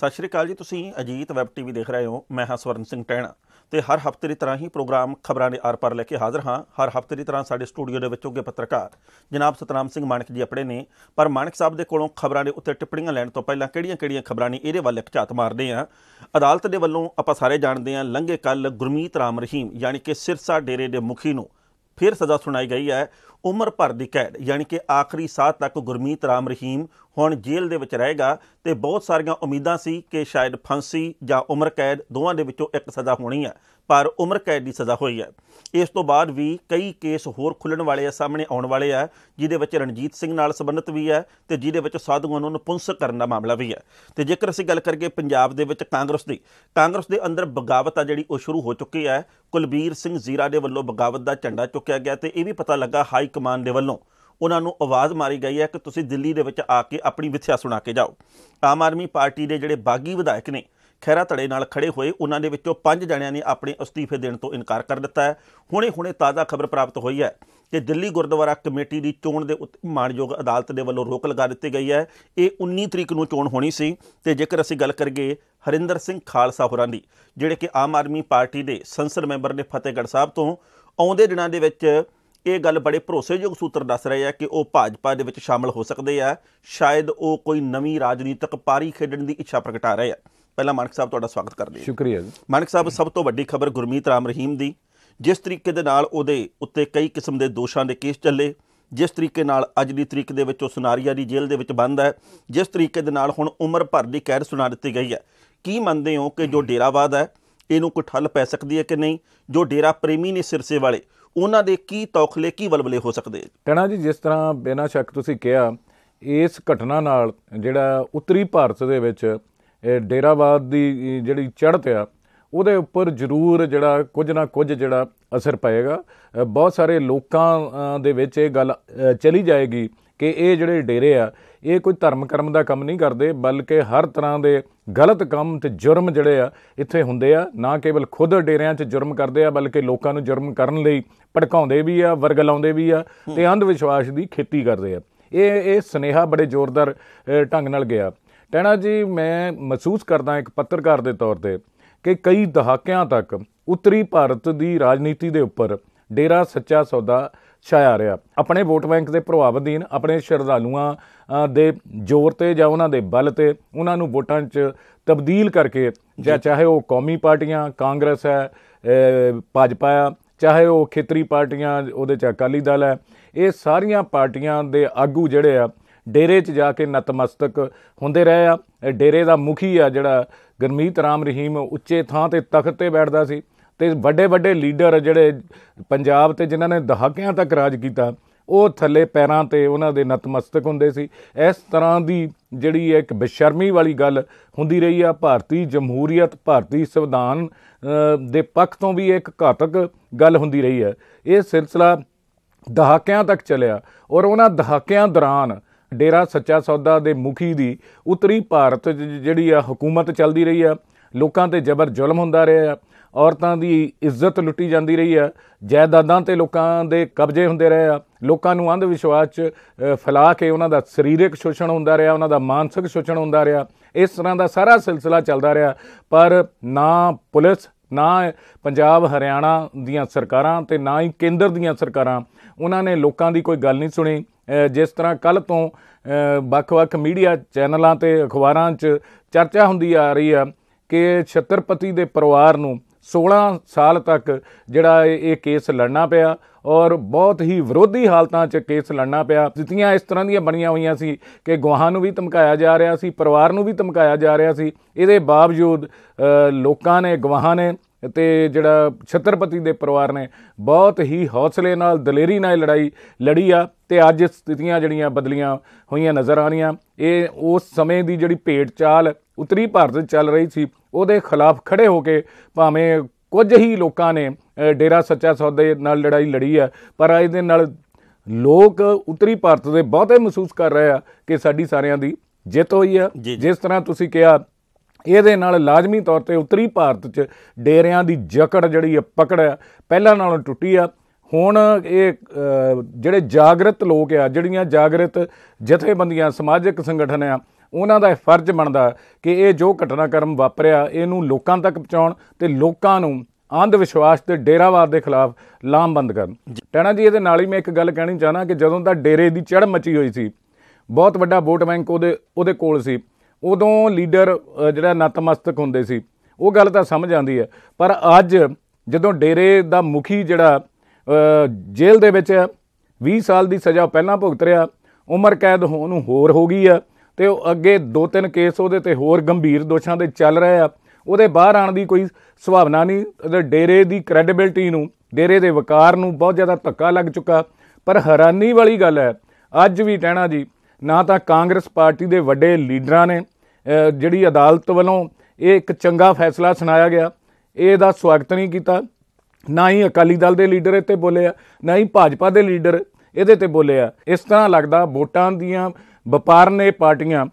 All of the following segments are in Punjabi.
ਸਤਿ ਸ਼੍ਰੀ ਅਕਾਲ ਜੀ ਤੁਸੀਂ ਅਜੀਤ ਵੈਬ ਟੀਵੀ ਦੇਖ ਰਹੇ ਹੋ ਮੈਂ ਹਾਂ ਸਵਰਨ ਸਿੰਘ ਟੈਣਾ ਤੇ ਹਰ ਹਫਤੇ ਦੀ ਤਰ੍ਹਾਂ ਹੀ ਪ੍ਰੋਗਰਾਮ ਖਬਰਾਂ ਦੇ ਆਰ-ਪਾਰ ਲੈ ਕੇ ਹਾਜ਼ਰ ਹਾਂ ਹਰ ਹਫਤੇ ਦੀ ਤਰ੍ਹਾਂ ਸਾਡੇ ਸਟੂਡੀਓ ਦੇ ਵਿੱਚ ਉੱਗੇ ਪੱਤਰਕਾਰ ਜਨਾਬ ਸਤਨਾਮ ਸਿੰਘ ਮਾਨਕ ਜੀ ਆਪਣੇ ਨੇ ਪਰ ਮਾਨਕ ਸਾਹਿਬ ਦੇ ਕੋਲੋਂ ਖਬਰਾਂ ਦੇ ਉੱਤੇ ਟਿੱਪਣੀਆਂ ਲੈਣ ਤੋਂ ਪਹਿਲਾਂ ਕਿਹੜੀਆਂ-ਕਿਹੜੀਆਂ ਖਬਰਾਂ ਨੇ ਇਹਦੇ ਵੱਲ ਇੱਕ ਝਾਤ ਮਾਰਦੇ ਆ ਅਦਾਲਤ ਦੇ ਵੱਲੋਂ ਆਪਾਂ ਸਾਰੇ ਜਾਣਦੇ ਆ ਲੰਘੇ ਕੱਲ ਗੁਰਮੀਤ ਰਾਮ ਰਹੀਮ ਯਾਨੀ ਕਿ ਸਿਰਸਾ ਡੇਰੇ ਦੇ ਮੁਖੀ ਨੂੰ ਫਿਰ ਸਜ਼ਾ ਸੁਣਾਈ ਗਈ ਹੈ ਉਮਰ ਭਰ ਦੀ ਕੈਦ ਯਾਨੀ ਕਿ ਆਖਰੀ ਸਾਹ ਤੱਕ ਗੁਰਮੀਤ ਰਾਮ ਰਹੀਮ ਹੁਣ ਜੇਲ੍ਹ ਦੇ ਵਿੱਚ ਰਹੇਗਾ ਤੇ ਬਹੁਤ ਸਾਰੀਆਂ ਉਮੀਦਾਂ ਸੀ ਕਿ ਸ਼ਾਇਦ ਫਾਂਸੀ ਜਾਂ ਉਮਰ ਕੈਦ ਦੋਵਾਂ ਦੇ ਵਿੱਚੋਂ ਇੱਕ ਸਜ਼ਾ ਹੋਣੀ ਹੈ ਪਰ ਉਮਰ ਕੈਦ ਦੀ ਸਜ਼ਾ ਹੋਈ ਹੈ ਇਸ ਤੋਂ ਬਾਅਦ ਵੀ ਕਈ ਕੇਸ ਹੋਰ ਖੁੱਲਣ ਵਾਲੇ ਆ ਸਾਹਮਣੇ ਆਉਣ ਵਾਲੇ ਆ ਜਿਹਦੇ ਵਿੱਚ ਰਣਜੀਤ ਸਿੰਘ ਨਾਲ ਸੰਬੰਧਿਤ ਵੀ ਹੈ ਤੇ ਜਿਹਦੇ ਵਿੱਚ ਸਾਧੂਆਂ ਨੂੰ ਨਪੁੰਸਕ ਕਰਨ ਦਾ ਮਾਮਲਾ ਵੀ ਹੈ ਤੇ ਜੇਕਰ ਅਸੀਂ ਗੱਲ ਕਰੀਏ ਪੰਜਾਬ ਦੇ ਵਿੱਚ ਕਾਂਗਰਸ ਦੀ ਕਾਂਗਰਸ ਦੇ ਅੰਦਰ ਬਗਾਵਤ ਆ ਜਿਹੜੀ ਉਹ ਸ਼ੁਰੂ ਹੋ ਚੁੱਕੀ ਹੈ ਕੁਲਬੀਰ ਸਿੰਘ ਜ਼ੀਰਾ ਦੇ ਵੱਲੋਂ ਬਗਾਵਤ ਦਾ ਝੰਡਾ ਚੁੱਕਿਆ ਗਿਆ ਤੇ ਇਹ ਵੀ ਪਤਾ ਲੱਗਾ ਹਾਈ ਕਮਾਂਡ ਦੇ ਵੱਲੋਂ ਉਹਨਾਂ ਨੂੰ ਆਵਾਜ਼ ਮਾਰੀ ਗਈ ਹੈ ਕਿ ਤੁਸੀਂ ਦਿੱਲੀ ਦੇ ਵਿੱਚ ਆ ਕੇ ਆਪਣੀ ਵਿਥਿਆ ਸੁਣਾ ਕੇ ਜਾਓ ਆਮ ਆਦਮੀ ਪਾਰਟੀ ਦੇ ਜਿਹੜੇ ਬਾਗੀ ਵਿਧਾਇਕ ਨੇ ਖੈਰਾ ਧੜੇ ਨਾਲ ਖੜੇ ਹੋਏ ਉਹਨਾਂ ਦੇ ਵਿੱਚੋਂ ਪੰਜ ਜਣਿਆਂ ਨੇ ਆਪਣੇ ਅਸਤੀਫੇ ਦੇਣ ਤੋਂ ਇਨਕਾਰ ਕਰ ਦਿੱਤਾ ਹੈ ਹੁਣੇ-ਹੁਣੇ ਤਾਜ਼ਾ ਖਬਰ ਪ੍ਰਾਪਤ ਹੋਈ ਹੈ ਕਿ ਦਿੱਲੀ ਗੁਰਦੁਆਰਾ ਕਮੇਟੀ ਦੀ ਚੋਣ ਦੇ ਉੱਤੇ ਮਾਨਯੋਗ ਅਦਾਲਤ ਦੇ ਵੱਲੋਂ ਰੋਕ ਲਗਾ ਦਿੱਤੀ ਗਈ ਹੈ ਇਹ 19 ਤਰੀਕ ਨੂੰ ਚੋਣ ਹੋਣੀ ਸੀ ਤੇ ਜੇਕਰ ਅਸੀਂ ਗੱਲ ਕਰੀਏ ਹਰਿੰਦਰ ਸਿੰਘ ਖਾਲਸਾ ਹੋਰਾਂ ਦੀ ਜਿਹੜੇ ਕਿ ਆਮ ਆਦਮੀ ਪਾਰਟੀ ਦੇ ਸੰਸਦ ਮੈਂਬਰ ਨੇ ਫਤਿਹਗੜ ਸਾਹਿਬ ਤੋਂ ਆਉਂਦੇ ਦਿਨਾਂ ਦੇ ਵਿੱਚ ਇਹ ਗੱਲ ਬੜੇ ਭਰੋਸੇਯੋਗ ਸੂਤਰ ਦੱਸ ਰਹੇ ਆ ਕਿ ਉਹ ਭਾਜਪਾ ਦੇ ਵਿੱਚ ਸ਼ਾਮਲ ਹੋ ਸਕਦੇ ਆ ਸ਼ਾਇਦ ਉਹ ਕੋਈ ਨਵੀਂ ਰਾਜਨੀਤਿਕ ਪਾਰੀ ਖੇਡਣ ਦੀ ਇੱਛਾ ਪ੍ਰਗਟਾ ਰਹੇ ਆ ਪਹਿਲਾਂ ਮਾਨਕ ਸਾਹਿਬ ਤੁਹਾਡਾ ਸਵਾਗਤ ਕਰਦੇ ਹਾਂ ਸ਼ੁਕਰੀਆ ਜੀ ਮਾਨਕ ਸਾਹਿਬ ਸਭ ਤੋਂ ਵੱਡੀ ਖਬਰ ਗੁਰਮੀਤ ਰਾਮ ਰਹੀਮ ਦੀ ਜਿਸ ਤਰੀਕੇ ਦੇ ਨਾਲ ਉਹਦੇ ਉੱਤੇ ਕਈ ਕਿਸਮ ਦੇ ਦੋਸ਼ਾਂ ਦੇ ਕੇਸ ਚੱਲੇ ਜਿਸ ਤਰੀਕੇ ਨਾਲ ਅੱਜ ਦੀ ਤਰੀਕ ਦੇ ਵਿੱਚ ਉਹ ਸੁਨਾਰੀਆ ਦੀ ਜੇਲ੍ਹ ਦੇ ਵਿੱਚ ਬੰਦ ਹੈ ਜਿਸ ਤਰੀਕੇ ਦੇ ਨਾਲ ਹੁਣ ਉਮਰ ਭਰ ਦੀ ਕੈਦ ਸੁਣਾ ਦਿੱਤੀ ਗਈ ਹੈ ਕੀ ਮੰਨਦੇ ਹੋ ਕਿ ਜੋ ਡੇਰਾਵਾਦ ਹੈ ਇਹਨੂੰ ਕੋਈ ਠੱਲ ਪੈ ਸਕਦੀ ਹੈ ਕਿ ਨਹੀਂ ਜੋ ਡੇਰਾ ਪ੍ਰੇਮੀ ਨੇ ਸਿਰਸੇ ਵਾਲੇ ਉਹਨਾਂ ਦੇ ਕੀ ਤੌਖਲੇ ਕੀ ਬਲਬਲੇ ਹੋ ਸਕਦੇ ਟਣਾ ਜੀ ਜਿਸ ਤਰ੍ਹਾਂ ਬਿਨਾਂ ਸ਼ੱਕ ਤੁਸੀਂ ਕਿਹਾ ਇਸ ਘਟਨਾ ਨਾਲ ਜਿਹੜਾ ਉੱਤਰੀ ਭਾਰਤ ਦੇ ਵਿੱਚ ਡੇਰਾਵਾਦ ਦੀ ਜਿਹੜੀ ਚੜ੍ਹਤ ਆ ਉਹਦੇ ਉੱਪਰ ਜ਼ਰੂਰ ਜਿਹੜਾ ਕੁਝ ਨਾ ਕੁਝ ਜਿਹੜਾ ਅਸਰ ਪਏਗਾ ਬਹੁਤ ਸਾਰੇ ਲੋਕਾਂ ਦੇ ਵਿੱਚ ਇਹ ਗੱਲ ਚਲੀ ਜਾਏਗੀ ਕਿ ਇਹ ਜਿਹੜੇ ਡੇਰੇ ਆ ਇਹ ਕੋਈ ਧਰਮ ਕਰਮ ਦਾ ਕੰਮ ਨਹੀਂ ਕਰਦੇ ਬਲਕਿ ਹਰ ਤਰ੍ਹਾਂ ਦੇ ਗਲਤ ਕੰਮ ਤੇ ਜੁਰਮ ਜਿਹੜੇ ਆ ਇੱਥੇ ਹੁੰਦੇ ਆ ਨਾ ਕੇਵਲ ਖੁਦ ਡੇਰਿਆਂ 'ਚ ਜੁਰਮ ਕਰਦੇ ਆ ਬਲਕਿ ਲੋਕਾਂ ਨੂੰ ਜੁਰਮ ਕਰਨ ਲਈ ਭੜਕਾਉਂਦੇ ਵੀ ਆ ਵਰਗ ਲਾਉਂਦੇ ਵੀ ਆ ਤੇ ਅੰਧ ਵਿਸ਼ਵਾਸ ਦੀ ਖੇਤੀ ਕਰਦੇ ਆ ਇਹ ਇਹ ਸਨੇਹਾ ਬੜੇ ਜ਼ੋਰਦਾਰ ਢੰਗ ਨਾਲ ਗਿਆ ਟੈਣਾ ਜੀ ਮੈਂ ਮਹਿਸੂਸ ਕਰਦਾ ਇੱਕ ਪੱਤਰਕਾਰ ਦੇ ਤੌਰ ਤੇ ਕਿ ਕਈ ਦਹਾਕਿਆਂ ਤੱਕ ਉੱਤਰੀ ਭਾਰਤ ਦੀ ਰਾਜਨੀਤੀ ਦੇ ਉੱਪਰ ਡੇਰਾ ਸੱਚਾ ਸੌਦਾ ਛਾਇਆ ਰਿਹਾ ਆਪਣੇ ਵੋਟ ਬੈਂਕ ਦੇ ਪ੍ਰਭਾਵ ਅਧੀਨ ਆਪਣੇ ਸ਼ਰਧਾਲੂਆਂ ਦੇ ਜ਼ੋਰ ਤੇ ਜਾਂ ਉਹਨਾਂ ਦੇ ਬਲ ਤੇ ਉਹਨਾਂ ਨੂੰ ਵੋਟਾਂ 'ਚ ਤਬਦੀਲ ਕਰਕੇ ਜਾਂ ਚਾਹੇ ਉਹ ਕੌਮੀ ਪਾਰਟੀਆਂ ਕਾਂਗਰਸ ਹੈ ਭਾਜਪਾ ਹੈ ਚਾਹੇ ਉਹ ਖੇਤਰੀ ਪਾਰਟੀਆਂ ਉਹਦੇ ਚ ਅਕਾਲੀ ਦਲ ਹੈ ਇਹ ਸਾਰੀਆਂ ਪਾਰਟੀਆਂ ਦੇ ਆਗੂ ਜਿਹੜੇ ਆ ਡੇਰੇ 'ਚ ਜਾ ਕੇ ਨਤਮਸਤਕ ਹੁੰਦੇ ਰਹੇ ਆ ਡੇਰੇ ਦਾ ਮੁਖੀ ਆ ਜਿਹੜਾ ਗਰਮੀਤ ਰਾਮ ਰਹੀਮ ਉੱਚੇ ਥਾਂ ਤੇ ਤਖਤ ਤੇ ਬੈਠਦਾ ਸੀ ਤੇ ਵੱਡੇ ਵੱਡੇ ਲੀਡਰ ਜਿਹੜੇ ਪੰਜਾਬ ਤੇ ਜਿਨ੍ਹਾਂ ਨੇ ਦਹਾਕਿਆਂ ਤੱਕ ਰਾਜ ਕੀਤਾ ਉਹ ਥੱਲੇ ਪੈਰਾਂ ਤੇ ਉਹਨਾਂ ਦੇ ਨਤਮਸਤਕ ਹੁੰਦੇ ਸੀ ਇਸ ਤਰ੍ਹਾਂ ਦੀ ਜਿਹੜੀ ਇੱਕ ਬੇਸ਼ਰਮੀ ਵਾਲੀ ਗੱਲ ਹੁੰਦੀ ਰਹੀ ਆ ਭਾਰਤੀ ਜਮਹੂਰੀਅਤ ਭਾਰਤੀ ਸੰਵਿਧਾਨ ਦੇ ਪੱਖ ਤੋਂ ਵੀ ਇੱਕ ਘਾਤਕ ਗੱਲ ਹੁੰਦੀ ਰਹੀ ਹੈ ਇਹ ਸਿਲਸਿਲਾ ਦਹਾਕਿਆਂ ਤੱਕ ਚੱਲਿਆ ਔਰ ਉਹਨਾਂ ਦਹਾਕਿਆਂ ਦੌਰਾਨ ਡੇਰਾ ਸੱਚਾ ਸੌਦਾ ਦੇ ਮੁਖੀ ਦੀ ਉੱਤਰੀ ਭਾਰਤ ਜਿਹੜੀ ਆ ਹਕੂਮਤ ਚੱਲਦੀ ਰਹੀ ਆ ਲੋਕਾਂ ਤੇ ਜ਼ਬਰ ਜ਼ੁਲਮ ਹੁੰਦਾ ਰਿਹਾ ਆ ਔਰਤਾਂ ਦੀ ਇੱਜ਼ਤ ਲੁੱਟੀ ਜਾਂਦੀ ਰਹੀ ਆ ਜਾਇਦਾਦਾਂ ਤੇ ਲੋਕਾਂ ਦੇ ਕਬਜ਼ੇ ਹੁੰਦੇ ਰਹੇ ਆ ਲੋਕਾਂ ਨੂੰ ਅੰਧ ਵਿਸ਼ਵਾਸ ਚ ਫੈਲਾ ਕੇ ਉਹਨਾਂ ਦਾ ਸਰੀਰਕ ਸ਼ੋਸ਼ਣ ਹੁੰਦਾ ਰਿਹਾ ਉਹਨਾਂ ਦਾ ਮਾਨਸਿਕ ਸ਼ੋਸ਼ਣ ਹੁੰਦਾ ਰਿਹਾ ਇਸ ਤਰ੍ਹਾਂ ਦਾ ਸਾਰਾ ਸਿਲਸਿਲਾ ਚੱਲਦਾ ਰਿਹਾ ਪਰ ਨਾ ਪੁਲਿਸ ਨਾ ਪੰਜਾਬ ਹਰਿਆਣਾ ਦੀਆਂ ਸਰਕਾਰਾਂ ਤੇ ਨਾ ਹੀ ਕੇਂਦਰ ਦੀਆਂ ਸਰਕਾਰਾਂ ਉਹਨਾਂ ਨੇ ਲੋਕਾਂ ਦੀ ਕੋਈ ਗੱਲ ਨਹੀਂ ਸੁਣੀ ਜਿਸ ਤਰ੍ਹਾਂ ਕੱਲ ਤੋਂ ਵੱਖ-ਵੱਖ ਮੀਡੀਆ ਚੈਨਲਾਂ ਤੇ ਅਖਬਾਰਾਂ 'ਚ ਚਰਚਾ ਹੁੰਦੀ ਆ ਰਹੀ ਆ ਕਿ ਛਤਰਪਤੀ ਦੇ ਪਰਿਵਾਰ ਨੂੰ 16 ਸਾਲ ਤੱਕ ਜਿਹੜਾ ਇਹ ਕੇਸ ਲੜਨਾ ਪਿਆ ਔਰ ਬਹੁਤ ਹੀ ਵਿਰੋਧੀ ਹਾਲਤਾਂ 'ਚ ਕੇਸ ਲੜਨਾ ਪਿਆ ਜਿੱਤੀਆਂ ਇਸ ਤਰ੍ਹਾਂ ਦੀਆਂ ਬਣੀਆਂ ਹੋਈਆਂ ਸੀ ਕਿ ਗਵਾਹਾਂ ਨੂੰ ਵੀ ਧਮਕਾਇਆ ਜਾ ਰਿਹਾ ਸੀ ਪਰਿਵਾਰ ਨੂੰ ਵੀ ਧਮਕਾਇਆ ਜਾ ਰਿਹਾ ਸੀ ਇਹਦੇ ਬਾਵਜੂਦ ਲੋਕਾਂ ਨੇ ਗਵਾਹਾਂ ਨੇ ਤੇ ਜਿਹੜਾ ਛਤਰਪਤੀ ਦੇ ਪਰਿਵਾਰ ਨੇ ਬਹੁਤ ਹੀ ਹੌਸਲੇ ਨਾਲ ਦਲੇਰੀ ਨਾਲ ਲੜਾਈ ਲੜੀ ਆ ਤੇ ਅੱਜ ਸਥਿਤੀਆਂ ਜਿਹੜੀਆਂ ਬਦਲੀਆਂ ਹੋਈਆਂ ਨਜ਼ਰ ਆ ਰਹੀਆਂ ਇਹ ਉਸ ਸਮੇਂ ਦੀ ਜਿਹੜੀ ਭੇਡ ਚਾਲ ਉਤਰੀ ਭਾਰਤ ਚੱਲ ਰਹੀ ਸੀ ਉਹਦੇ ਖਿਲਾਫ ਖੜੇ ਹੋ ਕੇ ਭਾਵੇਂ ਕੁਝ ਹੀ ਲੋਕਾਂ ਨੇ ਡੇਰਾ ਸੱਚਾ ਸੌਦੇ ਨਾਲ ਲੜਾਈ ਲੜੀ ਆ ਪਰ ਇਹਦੇ ਨਾਲ ਲੋਕ ਉਤਰੀ ਭਾਰਤ ਦੇ ਬਹੁਤੇ ਮਹਿਸੂਸ ਕਰ ਰਹੇ ਆ ਕਿ ਸਾਡੀ ਸਾਰਿਆਂ ਦੀ ਜਿੱਤ ਹੋਈ ਆ ਜਿਸ ਤਰ੍ਹਾਂ ਤੁਸੀਂ ਕਿਹਾ ਇਹਦੇ ਨਾਲ ਲਾਜ਼ਮੀ ਤੌਰ ਤੇ ਉੱਤਰੀ ਭਾਰਤ 'ਚ ਡੇਰਿਆਂ ਦੀ ਜਕੜ ਜਿਹੜੀ ਹੈ ਪਕੜ ਪਹਿਲਾਂ ਨਾਲੋਂ ਟੁੱਟੀ ਆ ਹੁਣ ਇਹ ਜਿਹੜੇ ਜਾਗਰਤ ਲੋਕ ਆ ਜਿਹੜੀਆਂ ਜਾਗਰਤ ਜਥੇਬੰਦੀਆਂ ਸਮਾਜਿਕ ਸੰਗਠਨ ਆ ਉਹਨਾਂ ਦਾ ਫਰਜ਼ ਬਣਦਾ ਕਿ ਇਹ ਜੋ ਘਟਨਾਕ੍ਰਮ ਵਾਪਰਿਆ ਇਹਨੂੰ ਲੋਕਾਂ ਤੱਕ ਪਹੁੰਚਾਉਣ ਤੇ ਲੋਕਾਂ ਨੂੰ ਅੰਧ ਵਿਸ਼ਵਾਸ ਤੇ ਡੇਰਾਵਾਦ ਦੇ ਖਿਲਾਫ ਲਾਮਬੰਦ ਕਰਨ ਟੈਣਾ ਜੀ ਇਹਦੇ ਨਾਲ ਹੀ ਮੈਂ ਇੱਕ ਗੱਲ ਕਹਿਣੀ ਚਾਹਨਾ ਕਿ ਜਦੋਂ ਦਾ ਡੇਰੇ ਦੀ ਚੜ ਮਚੀ ਹੋਈ ਸੀ ਬਹੁਤ ਵੱਡਾ ਵੋਟ ਬੈਂਕ ਉਹਦੇ ਉਹਦੇ ਕੋਲ ਸੀ ਉਦੋਂ ਲੀਡਰ ਜਿਹੜਾ ਨਤਮਸਤਕ ਹੁੰਦੇ ਸੀ ਉਹ ਗੱਲ ਤਾਂ ਸਮਝ ਆਉਂਦੀ ਹੈ ਪਰ ਅੱਜ ਜਦੋਂ ਡੇਰੇ ਦਾ ਮੁਖੀ ਜਿਹੜਾ ਜੇਲ੍ਹ ਦੇ ਵਿੱਚ 20 ਸਾਲ ਦੀ ਸਜ਼ਾ ਪਹਿਲਾਂ ਭੁਗਤ ਰਿਹਾ ਉਮਰ ਕੈਦ ਹੋਣ ਨੂੰ ਹੋਰ ਹੋ ਗਈ ਆ ਤੇ ਉਹ ਅੱਗੇ ਦੋ ਤਿੰਨ ਕੇਸ ਉਹਦੇ ਤੇ ਹੋਰ ਗੰਭੀਰ ਦੋਸ਼ਾਂ ਦੇ ਚੱਲ ਰਹੇ ਆ ਉਹਦੇ ਬਾਹਰ ਆਣ ਦੀ ਕੋਈ ਸੁਭਾਵਨਾ ਨਹੀਂ ਡੇਰੇ ਦੀ ਕ੍ਰੈਡੀਬਿਲਟੀ ਨੂੰ ਡੇਰੇ ਦੇ ਵਕਾਰ ਨੂੰ ਬਹੁਤ ਜ਼ਿਆਦਾ ਧੱਕਾ ਲੱਗ ਚੁੱਕਾ ਪਰ ਹੈਰਾਨੀ ਵਾਲੀ ਗੱਲ ਹੈ ਅੱਜ ਵੀ ਟਹਿਣਾ ਜੀ ਨਾ ਤਾਂ ਕਾਂਗਰਸ ਪਾਰਟੀ ਦੇ ਵੱਡੇ ਲੀਡਰਾਂ ਨੇ ਜਿਹੜੀ ਅਦਾਲਤ ਵੱਲੋਂ ਇਹ ਇੱਕ ਚੰਗਾ ਫੈਸਲਾ ਸੁਣਾਇਆ ਗਿਆ ਇਹਦਾ ਸਵਾਗਤ ਨਹੀਂ ਕੀਤਾ ਨਾ ਹੀ ਅਕਾਲੀ ਦਲ ਦੇ ਲੀਡਰ ਇੱਥੇ ਬੋਲੇ ਆ ਨਾ ਹੀ ਭਾਜਪਾ ਦੇ ਲੀਡਰ ਇਹਦੇ ਤੇ ਬੋਲੇ ਆ ਇਸ ਤਰ੍ਹਾਂ ਲੱਗਦਾ ਵੋਟਾਂ ਦੀਆਂ ਵਪਾਰ ਨੇ ਪਾਰਟੀਆਂ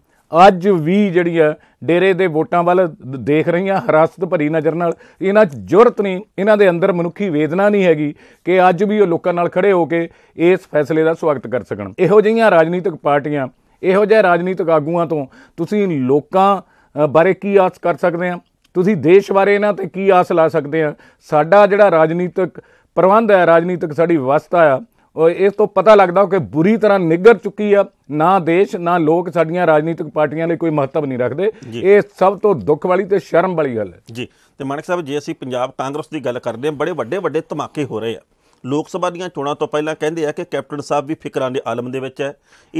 ਅੱਜ ਵੀ ਜਿਹੜੀਆਂ ਡੇਰੇ ਦੇ ਵੋਟਾਂ ਵੱਲ ਦੇਖ ਰਹੀਆਂ ਹਰਾਸਤ ਭਰੀ ਨਜ਼ਰ ਨਾਲ ਇਹਨਾਂ 'ਚ ਜੁਰਤ ਨਹੀਂ ਇਹਨਾਂ ਦੇ ਅੰਦਰ ਮਨੁੱਖੀ ਵੇਦਨਾ ਨਹੀਂ ਹੈਗੀ ਕਿ ਅੱਜ ਵੀ ਉਹ ਲੋਕਾਂ ਨਾਲ ਖੜੇ ਹੋ ਕੇ ਇਸ ਫੈਸਲੇ ਦਾ ਸਵਾਗਤ ਕਰ ਸਕਣ ਇਹੋ ਜਿਹੀਆਂ ਰਾਜਨੀਤਿਕ ਪਾਰਟੀਆਂ ਇਹੋ ਜਿਹੇ ਰਾਜਨੀਤਿਕ ਆਗੂਆਂ ਤੋਂ ਤੁਸੀਂ ਲੋਕਾਂ ਬਾਰੇ ਕੀ ਆਸ ਕਰ ਸਕਦੇ ਆ ਤੁਸੀਂ ਦੇਸ਼ ਬਾਰੇ ਇਹਨਾਂ ਤੇ ਕੀ ਆਸ ਲਾ ਸਕਦੇ ਆ ਸਾਡਾ ਜਿਹੜਾ ਰਾਜਨੀਤਿਕ ਪ੍ਰਬੰਧ ਹੈ ਰਾਜਨੀਤਿਕ ਸਾਡੀ ਵਿਵਸਥਾ ਆ ਉਹ ਇਸ ਤੋਂ ਪਤਾ ਲੱਗਦਾ ਕਿ ਬੁਰੀ ਤਰ੍ਹਾਂ ਨਿਗਰ ਚੁੱਕੀ ਆ ਨਾ ਦੇਸ਼ ਨਾ ਲੋਕ ਸਾਡੀਆਂ ਰਾਜਨੀਤਿਕ ਪਾਰਟੀਆਂ ਲਈ ਕੋਈ ਮਹੱਤਵ ਨਹੀਂ ਰੱਖਦੇ ਇਹ ਸਭ ਤੋਂ ਦੁੱਖ ਵਾਲੀ ਤੇ ਸ਼ਰਮ ਵਾਲੀ ਗੱਲ ਹੈ ਜੀ ਤੇ ਮਾਨਕ ਸਾਹਿਬ ਜੇ ਅਸੀਂ ਪੰਜਾਬ ਕਾਂਗਰਸ ਦੀ ਗੱਲ ਕਰਦੇ ਆ ਬੜੇ ਵੱਡੇ ਵੱਡੇ ਧਮਾਕੇ ਹੋ ਰਹੇ ਆ ਲੋਕ ਸਭਾ ਦੀਆਂ ਚੋਣਾਂ ਤੋਂ ਪਹਿਲਾਂ ਕਹਿੰਦੇ ਆ ਕਿ ਕੈਪਟਨ ਸਾਹਿਬ ਵੀ ਫਿਕਰਾਂ ਦੇ ਆਲਮ ਦੇ ਵਿੱਚ ਹੈ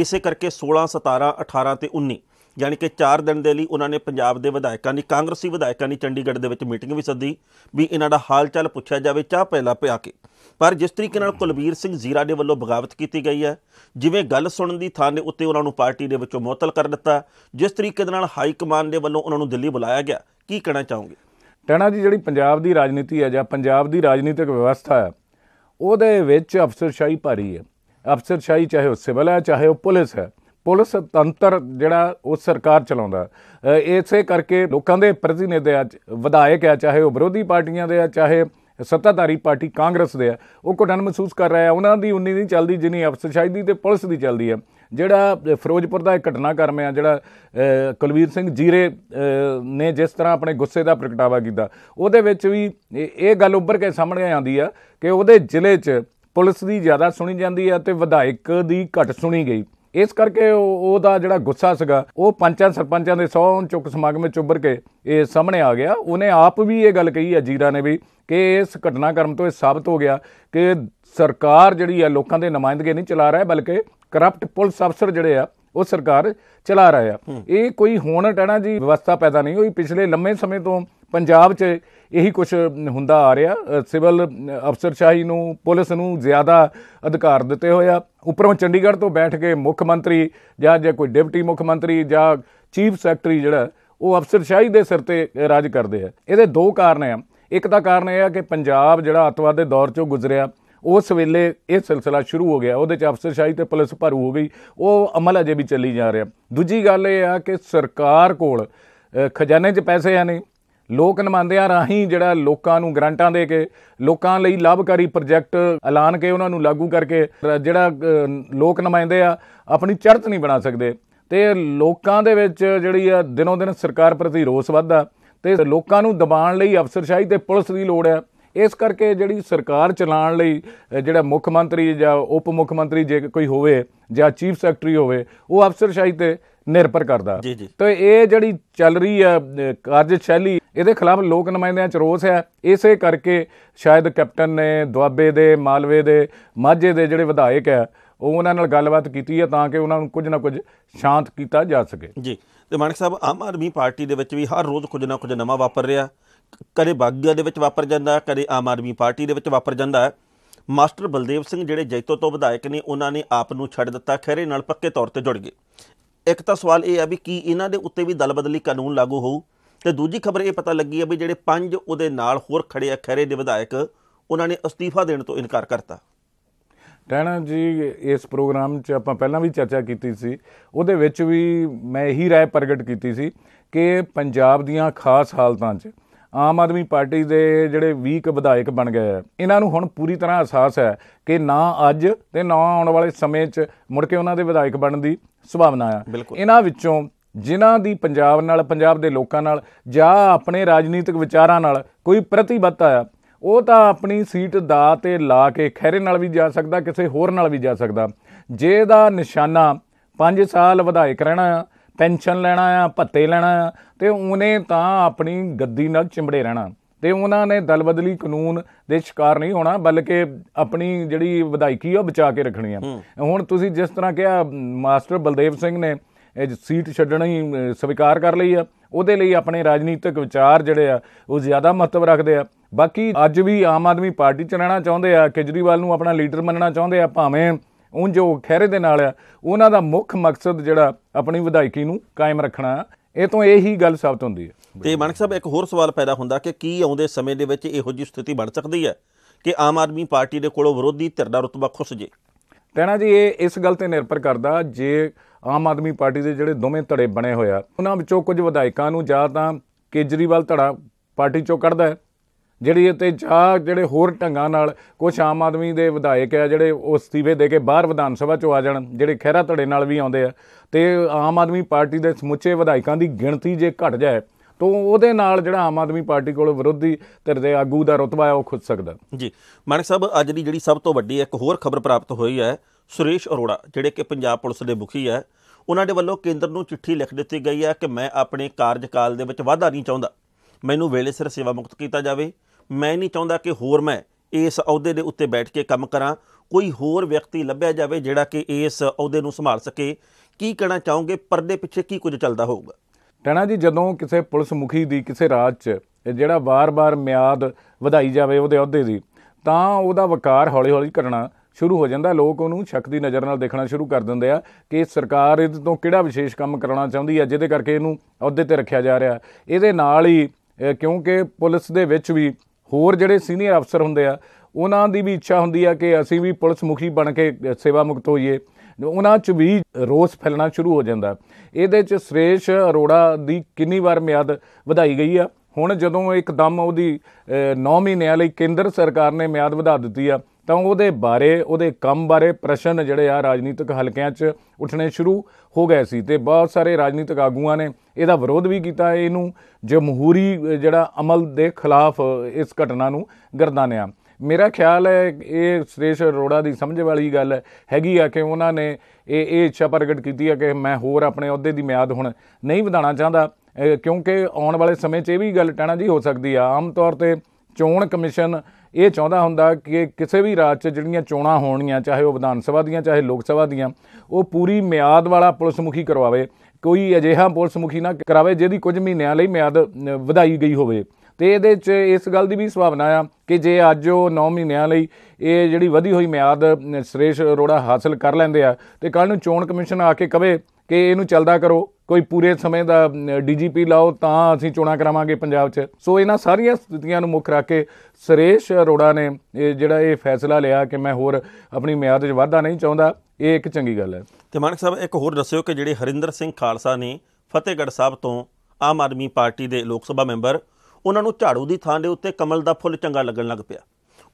ਇਸੇ ਕਰਕੇ 16 17 18 ਤੇ 19 ਯਾਨੀ ਕਿ 4 ਦਿਨ ਦੇ ਲਈ ਉਹਨਾਂ ਨੇ ਪੰਜਾਬ ਦੇ ਵਿਧਾਇਕਾਂ ਦੀ ਕਾਂਗਰਸੀ ਵਿਧਾਇਕਾਂ ਦੀ ਚੰਡੀਗੜ੍ਹ ਦੇ ਵਿੱਚ ਮੀਟਿੰਗ ਵੀ ਸੱਦੀ ਵੀ ਇਹਨਾਂ ਦਾ ਹਾਲ ਚਾਲ ਪੁੱਛਿਆ ਜਾਵੇ ਚਾਹ ਪਹਿਲਾਂ ਪਿਆ ਕੇ ਪਰ ਜਿਸ ਤਰੀਕੇ ਨਾਲ ਕੁਲਬੀਰ ਸਿੰਘ ਜ਼ੀਰਾ ਦੇ ਵੱਲੋਂ ਬਗਾਵਤ ਕੀਤੀ ਗਈ ਹੈ ਜਿਵੇਂ ਗੱਲ ਸੁਣਨ ਦੀ ਥਾਂ ਦੇ ਉੱਤੇ ਉਹਨਾਂ ਨੂੰ ਪਾਰਟੀ ਦੇ ਵਿੱਚੋਂ ਮੁਅਤਲ ਕਰ ਦਿੱਤਾ ਜਿਸ ਤਰੀਕੇ ਦੇ ਨਾਲ ਹਾਈ ਕਮਾਂਡ ਦੇ ਵੱਲੋਂ ਉਹਨਾਂ ਨੂੰ ਦਿੱਲੀ ਬੁਲਾਇਆ ਗਿਆ ਕੀ ਕਹਿਣਾ ਚਾਹੋਗੇ ਟਣਾ ਜੀ ਜਿਹੜੀ ਪੰਜਾਬ ਦੀ ਰਾਜਨੀਤੀ ਹੈ ਜਾਂ ਪੰਜਾਬ ਦੀ ਰਾਜਨੀਤਿਕ ਵਿਵਸਥਾ ਹੈ ਉਹਦੇ ਵਿੱਚ ਅਫਸਰਸ਼ਾਹੀ ਭਾਰੀ ਹੈ ਅਫਸਰਸ਼ਾਹੀ ਚਾਹੇ ਉਹ ਸਿਵਲ ਹੈ ਚਾਹੇ ਉਹ ਪੁਲਿਸ ਹੈ ਪੁਲਿਸ ਤੰਤਰ ਜਿਹੜਾ ਉਹ ਸਰਕਾਰ ਚਲਾਉਂਦਾ ਇਸੇ ਕਰਕੇ ਲੋਕਾਂ ਦੇ ਪ੍ਰਤੀਨਿਧ ਅੱਜ ਵਿਧਾਇਕ ਹੈ ਚਾਹੇ ਉਹ ਵਿਰੋਧੀ ਪਾਰਟੀਆਂ ਦੇ ਆ ਚਾਹੇ ਸੱਤਾਧਾਰੀ ਪਾਰਟੀ ਕਾਂਗਰਸ ਦੇ ਆ ਉਹ ਘਟਨ ਮਹਿਸੂਸ ਕਰ ਰਿਹਾ ਉਹਨਾਂ ਦੀ ਉਨੀ ਨਹੀਂ ਚੱਲਦੀ ਜਿੰਨੀ ਅਫਸਰਸ਼ਾਹੀ ਦੀ ਤੇ ਪੁਲਿਸ ਦੀ ਚੱਲਦੀ ਹੈ ਜਿਹੜਾ ਫਿਰੋਜ਼ਪੁਰ ਦਾ ਇੱਕ ਘਟਨਾਕਰਮ ਆ ਜਿਹੜਾ ਕੁਲਵੀਰ ਸਿੰਘ ਜੀਰੇ ਨੇ ਜਿਸ ਤਰ੍ਹਾਂ ਆਪਣੇ ਗੁੱਸੇ ਦਾ ਪ੍ਰਗਟਾਵਾ ਕੀਤਾ ਉਹਦੇ ਵਿੱਚ ਵੀ ਇਹ ਗੱਲ ਉੱਭਰ ਕੇ ਸਾਹਮਣੇ ਆਉਂਦੀ ਆ ਕਿ ਉਹਦੇ ਜ਼ਿਲ੍ਹੇ 'ਚ ਪੁਲਿਸ ਦੀ ਜ਼ਿਆਦਾ ਸੁਣੀ ਜਾਂਦੀ ਆ ਤੇ ਵਿਧਾਇਕ ਦੀ ਘੱਟ ਸੁਣੀ ਗਈ ਇਸ ਕਰਕੇ ਉਹਦਾ ਜਿਹੜਾ ਗੁੱਸਾ ਸੀਗਾ ਉਹ ਪੰਚਾਂ ਸਰਪੰਚਾਂ ਦੇ ਸੌਂ ਚੁੱਕ ਸਮਾਗਮ ਵਿੱਚ ਉੱਭਰ ਕੇ ਇਹ ਸਾਹਮਣੇ ਆ ਗਿਆ ਉਹਨੇ ਆਪ ਵੀ ਇਹ ਗੱਲ ਕਹੀ ਹੈ ਜੀਰਾ ਨੇ ਵੀ ਕਿ ਇਸ ਘਟਨਾਕ੍ਰਮ ਤੋਂ ਇਹ ਸਾਬਤ ਹੋ ਗਿਆ ਕਿ ਸਰਕਾਰ ਜਿਹੜੀ ਹੈ ਲੋਕਾਂ ਦੇ ਨੁਮਾਇੰਦਗੇ ਨਹੀਂ ਚਲਾ ਰਿਹਾ ਬਲਕਿ ਕਰਪਟ ਪੁਲਿਸ ਅਫਸਰ ਜਿਹੜੇ ਆ ਉਹ ਸਰਕਾਰ ਚਲਾ ਰਿਹਾ ਆ ਇਹ ਕੋਈ ਹੋਣ ਟਣਾ ਜੀ ਵਿਵਸਥਾ ਪੈਦਾ ਨਹੀਂ ਹੋਈ ਪਿਛਲੇ ਲੰਮੇ ਸਮੇਂ ਤੋਂ ਪੰਜਾਬ 'ਚ ਇਹੀ ਕੁਝ ਹੁੰਦਾ ਆ ਰਿਹਾ ਸਿਵਲ ਸ਼ਾਹੀ ਨੂੰ ਪੁਲਿਸ ਨੂੰ ਜ਼ਿਆਦਾ ਅਧਿਕਾਰ ਦਿੱਤੇ ਹੋਇਆ ਉੱਪਰੋਂ ਚੰਡੀਗੜ੍ਹ ਤੋਂ ਬੈਠ ਕੇ ਮੁੱਖ ਮੰਤਰੀ ਜਾਂ ਜੇ ਕੋਈ ਡਿਪਟੀ ਮੁੱਖ ਮੰਤਰੀ ਜਾਂ ਚੀਫ ਸੈਕਟਰੀ ਜਿਹੜਾ ਉਹ ਅਫਸਰਸ਼ਾਹੀ ਦੇ ਸਿਰ ਤੇ ਰਾਜ ਕਰਦੇ ਆ ਇਹਦੇ ਦੋ ਕਾਰਨ ਆ ਇੱਕ ਤਾਂ ਕਾਰਨ ਇਹ ਆ ਕਿ ਪੰਜਾਬ ਜਿਹੜਾ ਅਤਵਾਦ ਦੇ ਦੌਰ ਚੋਂ ਗੁਜ਼ਰਿਆ ਉਸ ਵੇਲੇ ਇਹ ਸਿਲਸਿਲਾ ਸ਼ੁਰੂ ਹੋ ਗਿਆ ਉਹਦੇ ਚ ਅਫਸਰਸ਼ਾਹੀ ਤੇ ਪੁਲਿਸ ਭਰੂ ਹੋ ਗਈ ਉਹ ਅਮਲ ਅਜੇ ਵੀ ਚੱਲੀ ਜਾ ਰਿਹਾ ਦੂਜੀ ਗੱਲ ਇਹ ਆ ਕਿ ਸਰਕਾਰ ਕੋਲ ਖਜ਼ਾਨੇ 'ਚ ਪੈਸੇ ਆ ਨਹੀਂ ਲੋਕ ਨਮਾਂਦਿਆਂ ਰਾਹੀਂ ਜਿਹੜਾ ਲੋਕਾਂ ਨੂੰ ਗਰੰਟਾਂ ਦੇ ਕੇ ਲੋਕਾਂ ਲਈ ਲਾਭਕਾਰੀ ਪ੍ਰੋਜੈਕਟ ਐਲਾਨ ਕੇ ਉਹਨਾਂ ਨੂੰ ਲਾਗੂ ਕਰਕੇ ਜਿਹੜਾ ਲੋਕ ਨਮਾਂਦੇ ਆ ਆਪਣੀ ਚੜ੍ਹਤ ਨਹੀਂ ਬਣਾ ਸਕਦੇ ਤੇ ਲੋਕਾਂ ਦੇ ਵਿੱਚ ਜਿਹੜੀ ਆ ਦਿਨੋਂ ਦਿਨ ਸਰਕਾਰ ਪ੍ਰਤੀ ਰੋਸ ਵੱਧਦਾ ਤੇ ਲੋਕਾਂ ਨੂੰ ਦਬਾਉਣ ਲਈ ਅਫਸਰਸ਼ਾਹੀ ਤੇ ਪੁਲਿਸ ਦੀ ਲੋੜ ਆ ਇਸ ਕਰਕੇ ਜਿਹੜੀ ਸਰਕਾਰ ਚਲਾਉਣ ਲਈ ਜਿਹੜਾ ਮੁੱਖ ਮੰਤਰੀ ਜਾਂ ਉਪ ਮੁੱਖ ਮੰਤਰੀ ਜੇ ਕੋਈ ਹੋਵੇ ਜਾਂ ਚੀਫ ਸੈਕਟਰੀ ਹੋਵੇ ਉਹ ਅਫਸਰਸ਼ਾਹੀ ਤੇ ਨਿਰਭਰ ਕਰਦਾ ਤੇ ਇਹ ਜਿਹੜੀ ਚੱਲ ਰਹੀ ਹੈ ਕਾਰਜਸ਼ੈਲੀ ਇਹਦੇ ਖਿਲਾਫ ਲੋਕ ਨਮਾਇੰਦਿਆਂ 'ਚ ਰੋਸ ਹੈ ਇਸੇ ਕਰਕੇ ਸ਼ਾਇਦ ਕੈਪਟਨ ਨੇ ਦੁਆਬੇ ਦੇ ਮਾਲਵੇ ਦੇ ਮਾਝੇ ਦੇ ਜਿਹੜੇ ਵਿਧਾਇਕ ਹੈ ਉਹ ਉਹਨਾਂ ਨਾਲ ਗੱਲਬਾਤ ਕੀਤੀ ਹੈ ਤਾਂ ਕਿ ਉਹਨਾਂ ਨੂੰ ਕੁਝ ਨਾ ਕੁਝ ਸ਼ਾਂਤ ਕੀਤਾ ਜਾ ਸਕੇ ਜੀ ਤੇ ਮਾਨਕ ਸਾਹਿਬ ਆਮ ਆਦਮੀ ਪਾਰਟੀ ਦੇ ਵਿੱਚ ਵੀ ਹਰ ਰੋਜ਼ ਕੁਝ ਨਾ ਕੁਝ ਨਵਾਂ ਵਾਪਰ ਰਿਹਾ ਕਦੇ ਬਾਗੀਆ ਦੇ ਵਿੱਚ ਵਾਪਰ ਜਾਂਦਾ ਕਦੇ ਆਮ ਆਦਮੀ ਪਾਰਟੀ ਦੇ ਵਿੱਚ ਵਾਪਰ ਜਾਂਦਾ ਮਾਸਟਰ ਬਲਦੇਵ ਸਿੰਘ ਜਿਹੜੇ ਜੈਤੋ ਤੋਂ ਵਿਧਾਇਕ ਨੇ ਉਹਨਾਂ ਨੇ ਆਪ ਨੂੰ ਛੱਡ ਦਿੱਤਾ ਖਹਿਰੇ ਨਾਲ ਪੱਕੇ ਤੌਰ ਤੇ ਜੁੜ ਗਏ ਇੱਕ ਤਾਂ ਸਵਾਲ ਇਹ ਆ ਵੀ ਕੀ ਇਹਨਾਂ ਦੇ ਉੱਤੇ ਵੀ ਦਲ ਬਦਲੀ ਕਾਨੂੰਨ ਲਾਗੂ ਹੋਊ ਤੇ ਦੂਜੀ ਖਬਰ ਇਹ ਪਤਾ ਲੱਗੀ ਆ ਵੀ ਜਿਹੜੇ ਪੰਜ ਉਹਦੇ ਨਾਲ ਹੋਰ ਖੜੇ ਆ ਖਰੇ ਦੇ ਵਿਧਾਇਕ ਉਹਨਾਂ ਨੇ ਅਸਤੀਫਾ ਦੇਣ ਤੋਂ ਇਨਕਾਰ ਕਰਤਾ ਰਹਿਣਾ ਜੀ ਇਸ ਪ੍ਰੋਗਰਾਮ 'ਚ ਆਪਾਂ ਪਹਿਲਾਂ ਵੀ ਚਰਚਾ ਕੀਤੀ ਸੀ ਉਹਦੇ ਵਿੱਚ ਵੀ ਮੈਂ ਇਹੀ رائے ਪ੍ਰਗਟ ਕੀਤੀ ਸੀ ਕਿ ਪੰਜਾਬ ਦੀਆਂ ਖਾਸ ਹਾਲਤਾਂ 'ਚ ਆਮ ਆਦਮੀ ਪਾਰਟੀ ਦੇ ਜਿਹੜੇ 20 ਵਿਧਾਇਕ ਬਣ ਗਏ ਆ ਇਹਨਾਂ ਨੂੰ ਹੁਣ ਪੂਰੀ ਤਰ੍ਹਾਂ ਅਹਿਸਾਸ ਹੈ ਕਿ ਨਾ ਅੱਜ ਤੇ ਨਾ ਆਉਣ ਵਾਲੇ ਸਮੇਂ 'ਚ ਮੁੜ ਕੇ ਉਹਨਾਂ ਦੇ ਵਿਧਾਇਕ ਬਣਨ ਦੀ ਸੰਭਾਵਨਾ ਆ ਇਹਨਾਂ ਵਿੱਚੋਂ ਜਿਨ੍ਹਾਂ ਦੀ ਪੰਜਾਬ ਨਾਲ ਪੰਜਾਬ ਦੇ ਲੋਕਾਂ ਨਾਲ ਜਾਂ ਆਪਣੇ ਰਾਜਨੀਤਿਕ ਵਿਚਾਰਾਂ ਨਾਲ ਕੋਈ ਪ੍ਰਤੀਬੱਧਤਾ ਆ ਉਹ ਤਾਂ ਆਪਣੀ ਸੀਟ ਦਾ ਤੇ ਲਾ ਕੇ ਖੈਰੇ ਨਾਲ ਵੀ ਜਾ ਸਕਦਾ ਕਿਸੇ ਹੋਰ ਨਾਲ ਵੀ ਜਾ ਸਕਦਾ ਜੇ ਦਾ ਨਿਸ਼ਾਨਾ 5 ਸਾਲ ਵਿਧਾਇਕ ਰਹਿਣਾ ਆ ਪੈਨਸ਼ਨ ਲੈਣਾ ਆ ਭੱਤੇ ਲੈਣਾ ਆ ਤੇ ਉਹਨੇ ਤਾਂ ਆਪਣੀ ਗੱਦੀ ਨਾਲ ਚਿੰਬੜੇ ਰਹਿਣਾ ਤੇ ਉਹਨਾਂ ਨੇ ਦਲਬਦਲੀ ਕਾਨੂੰਨ ਦੇ ਸ਼ਿਕਾਰ ਨਹੀਂ ਹੋਣਾ ਬਲਕਿ ਆਪਣੀ ਜਿਹੜੀ ਵਿਧਾਇਕੀ ਉਹ ਬਚਾ ਕੇ ਰੱਖਣੀ ਆ ਹੁਣ ਤੁਸੀਂ ਜਿਸ ਤਰ੍ਹਾਂ ਕਿਹਾ ਮਾਸਟਰ ਬਲਦੇਵ ਸਿੰਘ ਨੇ ਇਹ ਸੀਟ ਛੱਡਣਾ ਹੀ ਸਵੀਕਾਰ ਕਰ ਲਈ ਆ ਉਹਦੇ ਲਈ ਆਪਣੇ ਰਾਜਨੀਤਿਕ ਵਿਚਾਰ ਜਿਹੜੇ ਆ ਉਹ ਜ਼ਿਆਦਾ ਮਹੱਤਵ ਰੱਖਦੇ ਆ ਬਾਕੀ ਅੱਜ ਵੀ ਆਮ ਆਦਮੀ ਪਾਰਟੀ ਚ ਰਹਿਣਾ ਚਾਹੁੰਦੇ ਆ ਕੇਜਰੀਵਾਲ ਨੂੰ ਆਪਣਾ ਲੀਡਰ ਮੰਨਣਾ ਚਾਹੁੰਦੇ ਆ ਭਾਵੇਂ ਉਹ ਜੋ ਖੈਰੇ ਦੇ ਨਾਲ ਆ ਉਹਨਾਂ ਦਾ ਮੁੱਖ ਮਕਸਦ ਜਿਹੜਾ ਆਪਣੀ ਵਿਧਾਇਕੀ ਨੂੰ ਕਾਇਮ ਰੱਖਣਾ ਇਹ ਤੋਂ ਇਹੀ ਗੱਲ ਸਾਬਤ ਹੁੰਦੀ ਹੈ ਤੇ ਮਾਨਕ ਸਾਹਿਬ ਇੱਕ ਹੋਰ ਸਵਾਲ ਪੈਦਾ ਹੁੰਦਾ ਕਿ ਕੀ ਆਉਂਦੇ ਸਮੇਂ ਦੇ ਵਿੱਚ ਇਹੋ ਜਿਹੀ ਸਥਿਤੀ ਬਣ ਸਕਦੀ ਹੈ ਕਿ ਆਮ ਆਦਮੀ ਪਾਰਟੀ ਦੇ ਕੋਲੋਂ ਵਿਰੋਧੀ ਧਿਰ ਦਾ ਰਤਬਾ ਖੁੱਸ ਜੇ ਕਹਿਣਾ ਜੀ ਇਹ ਇਸ ਗੱਲ ਤੇ ਨਿਰਭਰ ਕਰਦਾ ਜੇ ਆਮ ਆਦਮੀ ਪਾਰਟੀ ਦੇ ਜਿਹੜੇ ਦੋਵੇਂ ਧੜੇ ਬਣੇ ਹੋਇਆ ਉਹਨਾਂ ਵਿੱਚੋਂ ਕੁਝ ਵਿਧਾਇਕਾਂ ਨੂੰ ਜਾਂ ਤਾਂ ਕੇਜਰੀਵਾਲ ਧੜਾ ਪਾਰਟੀ ਚੋਂ ਕੱਢਦਾ ਹੈ ਜਿਹੜੀ ਇਹ ਤੇ ਚਾਹ ਜਿਹੜੇ ਹੋਰ ਢੰਗਾਂ ਨਾਲ ਕੁਝ ਆਮ ਆਦਮੀ ਦੇ ਵਿਧਾਇਕ ਆ ਜਿਹੜੇ ਉਸ ਅਸਤੀਫੇ ਦੇ ਕੇ ਬਾਹਰ ਵਿਧਾਨ ਸਭਾ ਚੋਂ ਆ ਜਾਣ ਜਿਹੜੇ ਖਹਿਰਾ ਧੜੇ ਨਾਲ ਵੀ ਆਉਂਦੇ ਆ ਤੇ ਆਮ ਆਦਮੀ ਪਾਰਟੀ ਦੇ ਸਮੁੱਚੇ ਵਿਧਾਇਕਾਂ ਦੀ ਗਿਣਤੀ ਜੇ ਘਟ ਜਾਏ ਤੋਂ ਉਹਦੇ ਨਾਲ ਜਿਹੜਾ ਆਮ ਆਦਮੀ ਪਾਰਟੀ ਕੋਲ ਵਿਰੋਧੀ ਧਿਰ ਦੇ ਆਗੂ ਦਾ ਰਤਬਾ ਹੈ ਉਹ ਖੁੱਦ ਸਕਦਾ ਜੀ ਮਾਨਕ ਸਾਹਿਬ ਅੱਜ ਦੀ ਜਿਹੜੀ ਸਭ ਤੋਂ ਵੱਡੀ ਇੱਕ ਹੋਰ ਖਬਰ ਪ੍ਰਾਪਤ ਹੋਈ ਹੈ ਸੁਰੇਸ਼ ਅਰੋੜਾ ਜਿਹੜੇ ਕਿ ਪੰਜਾਬ ਪੁਲਿਸ ਦੇ ਮੁਖੀ ਹੈ ਉਹਨਾਂ ਦੇ ਵੱਲੋਂ ਕੇਂਦਰ ਨੂੰ ਚਿੱਠੀ ਲਿਖ ਦਿੱਤੀ ਗਈ ਹੈ ਕਿ ਮੈਂ ਆਪਣੇ ਕਾਰਜਕਾਲ ਦੇ ਵਿੱਚ ਵਾਧਾ ਨਹੀਂ ਚਾਹੁੰਦਾ ਮੈਨੂੰ ਵੇਲੇ ਸਿਰ ਸੇਵਾ ਮੁਕਤ ਕੀਤਾ ਜਾਵੇ ਮੈਂ ਨਹੀਂ ਚਾਹੁੰਦਾ ਕਿ ਹੋਰ ਮੈਂ ਇਸ ਅਹੁਦੇ ਦੇ ਉੱਤੇ ਬੈਠ ਕੇ ਕੰਮ ਕਰਾਂ ਕੋਈ ਹੋਰ ਵਿਅਕਤੀ ਲੱਭਿਆ ਜਾਵੇ ਜਿਹੜਾ ਕਿ ਇਸ ਅਹੁਦੇ ਨੂੰ ਸੰਭਾਲ ਸਕੇ ਕੀ ਕਹਿਣਾ ਚਾਹੋਗੇ ਪਰਦੇ ਪਿੱਛੇ ਕੀ ਕੁਝ ਚੱਲਦਾ ਹੋਊਗਾ ਟਣਾ ਜੀ ਜਦੋਂ ਕਿਸੇ ਪੁਲਿਸ ਮੁਖੀ ਦੀ ਕਿਸੇ ਰਾਜ 'ਚ ਜਿਹੜਾ ਵਾਰ-ਵਾਰ ਮਿਆਦ ਵਧਾਈ ਜਾਵੇ ਉਹਦੇ ਅਹੁਦੇ ਦੀ ਤਾਂ ਉਹਦਾ ਵਕਾਰ ਹੌਲੀ-ਹੌਲੀ ਘਟਣਾ ਸ਼ੁਰੂ ਹੋ ਜਾਂਦਾ ਲੋਕ ਉਹਨੂੰ ਸ਼ੱਕ ਦੀ ਨਜ਼ਰ ਨਾਲ ਦੇਖਣਾ ਸ਼ੁਰੂ ਕਰ ਦਿੰਦੇ ਆ ਕਿ ਸਰਕਾਰ ਇਹਦੇ ਤੋਂ ਕਿਹੜਾ ਵਿਸ਼ੇਸ਼ ਕੰਮ ਕਰਾਉਣਾ ਚਾਹੁੰਦੀ ਹੈ ਜਿਹਦੇ ਕਰਕੇ ਇਹਨੂੰ ਅਹੁਦੇ ਤੇ ਰੱਖਿਆ ਜਾ ਰਿਹਾ ਇਹਦੇ ਨਾਲ ਹੀ ਕਿਉਂਕਿ ਪੁਲਿਸ ਦੇ ਵਿੱਚ ਵੀ ਹੋਰ ਜਿਹੜੇ ਸੀਨੀਅਰ ਅਫਸਰ ਹੁੰਦੇ ਆ ਉਹਨਾਂ ਦੀ ਵੀ ਇੱਛਾ ਹੁੰਦੀ ਆ ਕਿ ਅਸੀਂ ਵੀ ਪੁਲਿਸ ਮੁਖੀ ਬਣ ਕੇ ਸੇਵਾ ਮੁਕਤ ਹੋਈਏ ਉਹਨਾਂ 'ਚ ਵੀ ਰੋਸ ਫੈਲਣਾ ਸ਼ੁਰੂ ਹੋ ਜਾਂਦਾ ਇਹਦੇ 'ਚ ਸ੍ਰੇਸ਼ ਅਰੋੜਾ ਦੀ ਕਿੰਨੀ ਵਾਰ ਮਿਆਦ ਵਧਾਈ ਗਈ ਆ ਹੁਣ ਜਦੋਂ ਇੱਕਦਮ ਉਹਦੀ 9 ਮਹੀਨਿਆਂ ਲਈ ਕੇਂਦਰ ਸਰਕਾਰ ਨੇ ਮਿਆਦ ਵਧਾ ਦਿੱਤੀ ਆ ਤਾਂ ਉਹਦੇ ਬਾਰੇ ਉਹਦੇ ਕੰਮ ਬਾਰੇ ਪ੍ਰਸ਼ਨ ਜਿਹੜੇ ਆ ਰਾਜਨੀਤਿਕ ਹਲਕਿਆਂ 'ਚ ਉੱਠਣੇ ਸ਼ੁਰੂ ਹੋ ਗਏ ਸੀ ਤੇ ਬਹੁਤ ਸਾਰੇ ਰਾਜਨੀਤਿਕ ਆਗੂਆਂ ਨੇ ਇਹਦਾ ਵਿਰੋਧ ਵੀ ਕੀਤਾ ਇਹਨੂੰ ਜਮਹੂਰੀ ਜਿਹੜਾ ਅਮਲ ਦੇ ਖਿਲਾਫ ਇਸ ਘਟਨਾ ਨੂੰ ਗਰਦਾਨਿਆ ਮੇਰਾ ਖਿਆਲ ਹੈ ਇਹ ਸ੍ਰੇਸ਼ ਅਰੋੜਾ ਦੀ ਸਮਝ ਵਾਲੀ ਗੱਲ ਹੈਗੀ ਆ ਕਿ ਉਹਨਾਂ ਨੇ ਇਹ ਇਹ ਇੱਛਾ ਪ੍ਰਗਟ ਕੀਤੀ ਆ ਕਿ ਮੈਂ ਹੋਰ ਆਪਣੇ ਅਹੁਦੇ ਦੀ ਮਿਆਦ ਹੁਣ ਨਹੀਂ ਵਧਾਉਣਾ ਚਾਹੁੰਦਾ ਕਿਉਂਕਿ ਆਉਣ ਵਾਲੇ ਸਮੇਂ 'ਚ ਇਹ ਵੀ ਗੱਲ ਟਾਣਾ ਜੀ ਹੋ ਸਕਦੀ ਆ ਆਮ ਤੌਰ ਤੇ ਚੋਣ ਕਮਿਸ਼ਨ ਇਹ ਚਾਹੁੰਦਾ ਹੁੰਦਾ ਕਿ ਕਿਸੇ ਵੀ ਰਾਜ 'ਚ ਜਿਹੜੀਆਂ ਚੋਣਾਂ ਹੋਣੀਆਂ ਚਾਹੇ ਉਹ ਵਿਧਾਨ ਸਭਾ ਦੀਆਂ ਚਾਹੇ ਲੋਕ ਸਭਾ ਦੀਆਂ ਉਹ ਪੂਰੀ ਮਿਆਦ ਵਾਲਾ ਪੁਲਿਸ ਮੁਖੀ ਕਰਵਾਵੇ ਕੋਈ ਅਜਿਹਾ ਪੁਲਿਸ ਮੁਖੀ ਨਾ ਕਰਾਵੇ ਜਿਹਦੀ ਕੁਝ ਮਹੀਨਿਆਂ ਲਈ ਮਿਆਦ ਵਧਾਈ ਗਈ ਹੋਵੇ ਤੇ ਇਹਦੇ 'ਚ ਇਸ ਗੱਲ ਦੀ ਵੀ ਸੁਭਾਵਨਾ ਆ ਕਿ ਜੇ ਅੱਜ ਉਹ 9 ਮਹੀਨਿਆਂ ਲਈ ਇਹ ਜਿਹੜੀ ਵਧੀ ਹੋਈ ਮਿਆਦ ਸ੍ਰੇਸ਼ ਅਰੋੜਾ ਹਾਸਲ ਕਰ ਲੈਂਦੇ ਆ ਤੇ ਕੱਲ ਨੂੰ ਚੋਣ ਕਮਿਸ਼ਨ ਆ ਕੇ ਕਵੇ ਕਿ ਇਹਨੂੰ ਚੱਲਦਾ ਕਰੋ ਕੋਈ ਪੂਰੇ ਸਮੇਂ ਦਾ ਡੀਜੀਪੀ ਲਾਓ ਤਾਂ ਅਸੀਂ ਚੋਣਾਂ ਕਰਾਵਾਂਗੇ ਪੰਜਾਬ 'ਚ ਸੋ ਇਹਨਾਂ ਸਾਰੀਆਂ ਸਥਿਤੀਆਂ ਨੂੰ ਮੁੱਖ ਰੱਖ ਕੇ ਸਰੇਸ਼ ਅਰੋੜਾ ਨੇ ਇਹ ਜਿਹੜਾ ਇਹ ਫੈਸਲਾ ਲਿਆ ਕਿ ਮੈਂ ਹੋਰ ਆਪਣੀ ਮਿਆਦ 'ਚ ਵਾਧਾ ਨਹੀਂ ਚਾਹੁੰਦਾ ਇਹ ਇੱਕ ਚੰਗੀ ਗੱਲ ਹੈ ਤੇ ਮਾਨਕ ਸਾਹਿਬ ਇੱਕ ਹੋਰ ਦੱਸਿਓ ਕਿ ਜਿਹੜੇ ਹਰਿੰਦਰ ਸਿੰਘ ਖਾਲਸਾ ਨੇ ਫਤਿਹਗੜ੍ਹ ਸਾਹਿਬ ਤੋਂ ਆਮ ਆਦਮੀ ਪਾਰਟੀ ਦੇ ਲੋਕ ਸਭਾ ਮੈਂਬਰ ਉਹਨਾਂ ਨੂੰ ਝਾੜੂ ਦੀ ਥਾਂ ਦੇ ਉੱਤੇ ਕਮਲ ਦਾ ਫੁੱਲ ਚੰਗਾ ਲੱਗਣ ਲੱਗ ਪਿਆ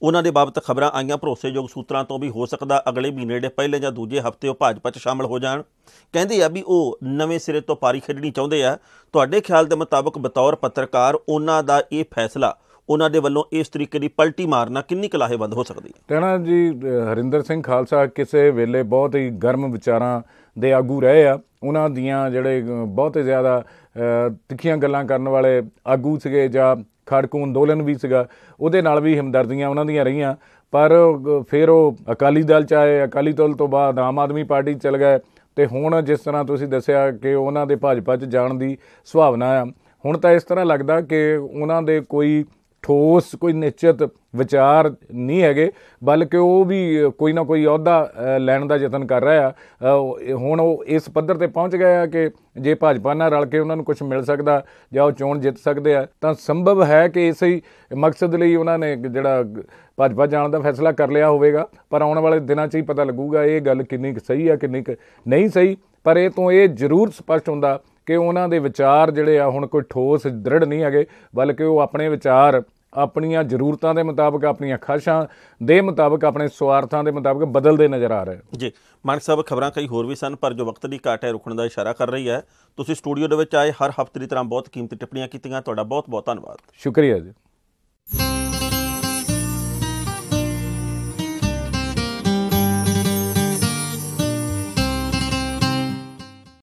ਉਹਨਾਂ ਦੇ ਬਾਬਤ ਖਬਰਾਂ ਆਈਆਂ ਭਰੋਸੇਯੋਗ ਸੂਤਰਾਂ ਤੋਂ ਵੀ ਹੋ ਸਕਦਾ ਅਗਲੇ ਮਹੀਨੇ ਦੇ ਪਹਿਲੇ ਜਾਂ ਦੂਜੇ ਹਫ਼ਤੇ ਉਹ ਭਾਜਪਾ 'ਚ ਸ਼ਾਮਲ ਹੋ ਜਾਣ ਕਹਿੰਦੇ ਆ ਵੀ ਉਹ ਨਵੇਂ ਸਿਰੇ ਤੋਂ ਪਾਰੀ ਖੇਡਣੀ ਚਾਹੁੰਦੇ ਆ ਤੁਹਾਡੇ ਖਿਆਲ ਦੇ ਮੁਤਾਬਕ ਬਤੌਰ ਪੱਤਰਕਾਰ ਉਹਨਾਂ ਦਾ ਇਹ ਫੈਸਲਾ ਉਹਨਾਂ ਦੇ ਵੱਲੋਂ ਇਸ ਤਰੀਕੇ ਦੀ ਪਲਟੀ ਮਾਰਨਾ ਕਿੰਨੀ ਕਲਾਹੇਬੰਦ ਹੋ ਸਕਦੀ ਹੈ ਟਣਾ ਜੀ ਹਰਿੰਦਰ ਸਿੰਘ ਖਾਲਸਾ ਕਿਸੇ ਵੇਲੇ ਬਹੁਤ ਹੀ ਗਰਮ ਵਿਚਾਰਾਂ ਦੇ ਆਗੂ ਰਹੇ ਆ ਉਹਨਾਂ ਦੀਆਂ ਜਿਹੜੇ ਬਹੁਤ ਜ਼ਿਆਦਾ ਤਿੱਖੀਆਂ ਗੱਲਾਂ ਕਰਨ ਵਾਲੇ ਆਗੂ ਸੀਗੇ ਜਾਂ ਖੜਕੂ ਅੰਦੋਲਨ ਵੀ ਸੀਗਾ ਉਹਦੇ ਨਾਲ ਵੀ ਹਮਦਰਦੀਆਂ ਉਹਨਾਂ ਦੀਆਂ ਰਹੀਆਂ ਪਰ ਫਿਰ ਉਹ ਅਕਾਲੀ ਦਲ ਚ ਆਏ ਅਕਾਲੀ ਦਲ ਤੋਂ ਬਾਅਦ ਆਮ ਆਦਮੀ ਪਾਰਟੀ ਚਲ ਗਏ ਤੇ ਹੁਣ ਜਿਸ ਤਰ੍ਹਾਂ ਤੁਸੀਂ ਦੱਸਿਆ ਕਿ ਉਹਨਾਂ ਦੇ ਭਾਜਪਾ 'ਚ ਜਾਣ ਦੀ ਸੁਭਾਵਨਾ ਆ ਹੁਣ ਤਾਂ ਇਸ ਤਰ੍ਹਾਂ ਲੱਗਦਾ ਕਿ ਉਹਨਾਂ ਦੇ ਕੋਈ ਠੋਸ ਕੋਈ ਨਿਸ਼ਚਿਤ ਵਿਚਾਰ ਨਹੀਂ ਹੈਗੇ ਬਲਕਿ ਉਹ ਵੀ ਕੋਈ ਨਾ ਕੋਈ ਅਹੁਦਾ ਲੈਣ ਦਾ ਯਤਨ ਕਰ ਰਿਹਾ ਹੁਣ ਉਹ ਇਸ ਪੱਧਰ ਤੇ ਪਹੁੰਚ ਗਿਆ ਹੈ ਕਿ ਜੇ ਭਾਜਪਾ ਨਾਲ ਰਲ ਕੇ ਉਹਨਾਂ ਨੂੰ ਕੁਝ ਮਿਲ ਸਕਦਾ ਜਾਂ ਉਹ ਚੋਣ ਜਿੱਤ ਸਕਦੇ ਆ ਤਾਂ ਸੰਭਵ ਹੈ ਕਿ ਇਸੇ ਹੀ ਮਕਸਦ ਲਈ ਉਹਨਾਂ ਨੇ ਜਿਹੜਾ ਭਾਜਪਾ ਜਾਣ ਦਾ ਫੈਸਲਾ ਕਰ ਲਿਆ ਹੋਵੇਗਾ ਪਰ ਆਉਣ ਵਾਲੇ ਦਿਨਾਂ 'ਚ ਹੀ ਪਤਾ ਲੱਗੂਗਾ ਇਹ ਗੱਲ ਕਿੰਨੀ ਸਹੀ ਆ ਕਿੰਨੀ ਨਹੀਂ ਸਹੀ ਪਰ ਇਹ ਤੋਂ ਇਹ ਜ਼ਰੂਰ ਸਪਸ਼ਟ ਹੁੰਦਾ ਕਿ ਉਹਨਾਂ ਦੇ ਵਿਚਾਰ ਜਿਹੜੇ ਆ ਹੁਣ ਕੋਈ ਠੋਸ ਦ੍ਰਿੜ ਨਹੀਂ ਹੈਗੇ ਬਲਕਿ ਉਹ ਆਪਣੇ ਵਿਚਾਰ ਆਪਣੀਆਂ ਜ਼ਰੂਰਤਾਂ ਦੇ ਮੁਤਾਬਕ ਆਪਣੀਆਂ ਖਾਸ਼ਾਂ ਦੇ ਮੁਤਾਬਕ ਆਪਣੇ ਸਵਾਰਥਾਂ ਦੇ ਮੁਤਾਬਕ ਬਦਲਦੇ ਨਜ਼ਰ ਆ ਰਹੇ ਜੀ ਮਾਨਕ ਸਾਹਿਬ ਖਬਰਾਂ ਕਈ ਹੋਰ ਵੀ ਸਨ ਪਰ ਜੋ ਵਕਤ ਦੀ ਘਾਟ ਹੈ ਰੁਕਣ ਦਾ ਇਸ਼ਾਰਾ ਕਰ ਰਹੀ ਹੈ ਤੁਸੀਂ ਸਟੂਡੀਓ ਦੇ ਵਿੱਚ ਆਏ ਹਰ ਹਫਤੇ ਦੀ ਤਰ੍ਹਾਂ ਬਹੁਤ ਕੀਮਤੀ ਟਿੱਪਣੀਆਂ ਕੀਤੀਆਂ ਤੁਹਾਡਾ ਬਹੁਤ ਬਹੁਤ ਧੰਨਵਾਦ ਸ਼ੁਕਰੀਆ ਜੀ